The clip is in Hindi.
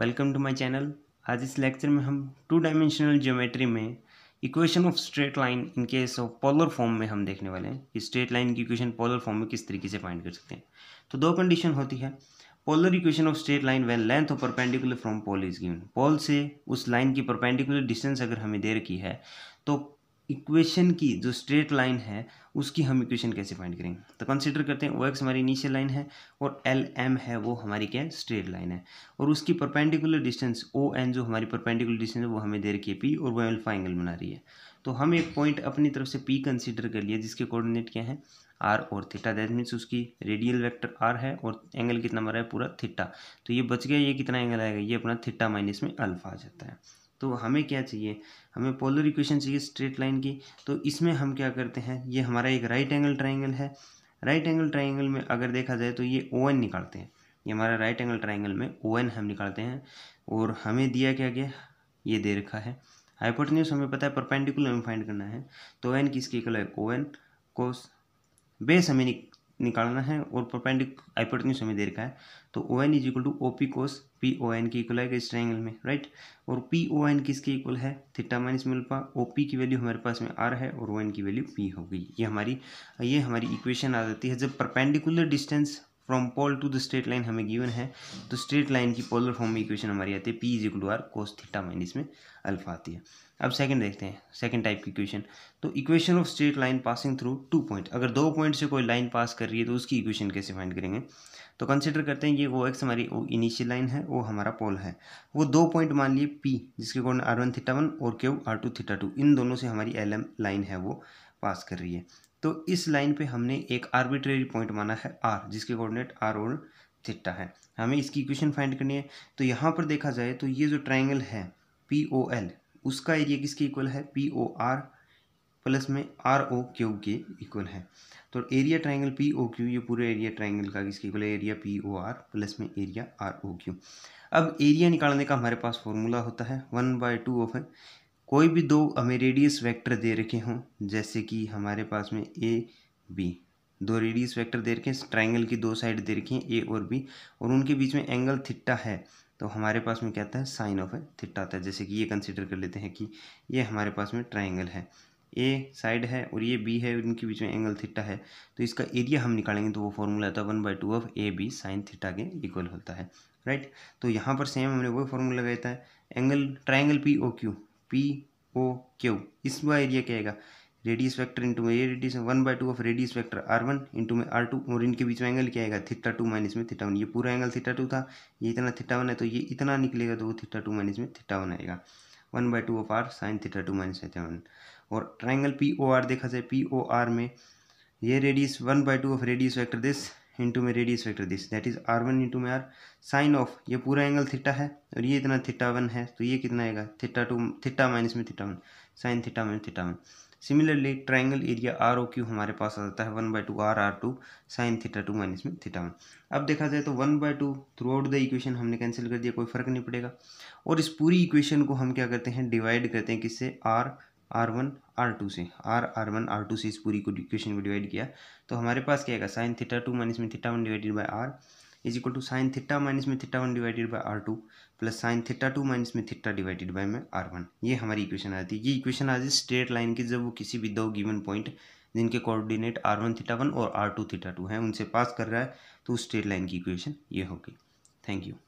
वेलकम टू माय चैनल आज इस लेक्चर में हम टू डायमेंशनल ज्योमेट्री में equation of straight line in case of polar form में हम देखने वाले हैं कि स्ट्रेट लाइन की इक्वेशन पोलर फॉर्म में किस तरीके से फाइंड कर सकते हैं तो दो कंडीशन होती है polar equation of straight line when length of perpendicular from pole is given pole से उस लाइन की परपेंडिकुलर डिस्टेंस अगर हमें दे रखी है तो इक्वेशन की जो स्ट्रेट लाइन है उसकी हम इक्वेशन कैसे फाइंड करेंगे तो कंसिडर करते हैं ओ एक्स हमारी इनिशियल लाइन है और एल एम है वो हमारी क्या है स्ट्रेट लाइन है और उसकी परपेंडिकुलर डिस्टेंस ओ एन जो हमारी परपेंडिकुलर डिस्टेंस है वो हमें दे रखी है पी और वो अल्फा एंगल बना रही है तो हम एक पॉइंट अपनी तरफ से पी कंसिडर कर लिया जिसके कोऑर्डिनेट क्या है आर और थीटा दैट मीन्स उसकी रेडियल वेक्टर आर है और एंगल कितना हमारा है पूरा थीटा तो ये बच गया ये कितना एंगल आएगा ये अपना थीटा माइनस में अल्फा आ जाता है तो हमें क्या चाहिए हमें पोलर इक्वेशन चाहिए स्ट्रेट लाइन की तो इसमें हम क्या करते हैं ये हमारा एक राइट एंगल ट्राइंगल है राइट एंगल ट्राइंगल में अगर देखा जाए तो ये ओ एन निकालते हैं ये हमारा राइट एंगल ट्राइंगल में ओ एन हम निकालते हैं और हमें दिया क्या गया ये दे रखा है हाइपोटन्यूस हमें पता है परपेंडिकुलर में फाइंड करना है तो एन किसकी कल है ओ एन कोस बेस हमें निकालना है और परपेंडिक हाइपोटेन्यूज हमें दे रखा है तो O N is equal to O P cos P O N की इक्वल आएगा इस ट्राइंगल में राइट और पी ओ एन किसके इक्वल है theta minus alpha O P की वैल्यू हमारे पास में आर है और ओ एन की वैल्यू पी हो गई ये हमारी ये हमारी इक्वेशन आ जाती है जब perpendicular distance from pole to the straight line हमें गिवन है तो स्ट्रेट लाइन की पोलर फॉर्म में इक्वेशन हमारी आती है P is equal to R cos theta minus में अल्फा आती है अब सेकंड देखते हैं सेकंड टाइप की इक्वेशन तो equation of straight line passing through two point अगर दो पॉइंट से कोई लाइन पास कर रही है तो उसकी इक्वेशन कैसे फाइंड करेंगे तो कंसिडर करते हैं ये वो एक्स हमारी इनिशियल लाइन है वो हमारा पोल है वो दो पॉइंट मान लिए पी जिसके कोण आर वन थीटा वन और Q R two theta two इन दोनों से हमारी एल एम लाइन है वो पास कर रही है तो इस लाइन पे हमने एक आर्बिट्रेरी पॉइंट माना है आर जिसके कोऑर्डिनेट आर और थिट्टा है हमें इसकी इक्वेशन फाइंड करनी है तो यहाँ पर देखा जाए तो ये जो ट्राइंगल है पी ओ एल उसका एरिया किसके इक्वल है पी ओ आर प्लस में आर ओ क्यू के इक्वल है तो area triangle P O Q ये पूरे एरिया ट्राइंगल का किसके इक्वल है area P O R plus में एरिया आर ओ क्यू अब एरिया निकालने का हमारे पास फॉर्मूला होता है वन बाई टू ऑफ कोई भी दो हमें रेडियस वेक्टर दे रखे हों जैसे कि हमारे पास में ए बी दो रेडियस वेक्टर दे रखे हैं ट्राइंगल की दो साइड दे रखी हैं ए और बी और उनके बीच में एंगल थिट्टा है तो हमारे पास में क्या आता है साइन ऑफ ए थिट्टा आता है जैसे कि ये कंसिडर कर लेते हैं कि ये हमारे पास में ट्राइंगल है ए साइड है और ये बी है उनके बीच में एंगल थिट्टा है तो इसका एरिया हम निकालेंगे तो वो फॉर्मूला आता है one by two of A B sine theta के इक्वल होता है राइट तो यहाँ पर सेम हमने वही फॉर्मूला लगाया था angle triangle P O Q P O Q इसका एरिया क्या आएगा रेडियस वेक्टर इंटू में ये radius one by two of radius vector R one into में आर टू और इनके बीच में एंगल क्या आएगा थीटा टू माइनस में थीटा वन ये पूरा एंगल थीटा टू था ये इतना थीटा वन है तो ये इतना निकलेगा तो वो थीटा टू माइनस में थीटा वन आएगा one by two of R sine theta two minus theta one और ट्राइंगल पी ओ आर देखा जाए पी ओ आर में ये radius one by two of radius vector this into में radius vector this that is R one into में आर साइन ऑफ ये पूरा एंगल थीटा है और ये इतना थीटा वन है तो ये कितना आएगा थीटा टू थीटा माइनस में theta one sine theta minus theta one similarly triangle area R O Q हमारे पास आ जाता है one by two R R two sine theta two minus में थीटा वन अब देखा जाए तो one by two throughout the equation हमने कैंसिल कर दिया कोई फर्क नहीं पड़ेगा और इस पूरी इक्वेशन को हम क्या करते हैं डिवाइड करते हैं किससे R R one R two से R R one R two से इस पूरी को इक्वेशन को डिवाइड किया तो हमारे पास क्या आएगा साइन थीटा टू माइनस में theta one divided by R is equal to sine theta minus में theta one divided by R two plus sine theta two minus में थीटा डिवाइडेड बाय में आर वन ये हमारी इक्वेशन आती है ये इक्वेशन आज स्ट्रेट लाइन की जब वो किसी भी दो गिवन पॉइंट जिनके coordinate R one theta one और आर टू थीटा टू हैं उनसे पास कर रहा है तो स्ट्रेट लाइन की इक्वेशन ये होगी थैंक यू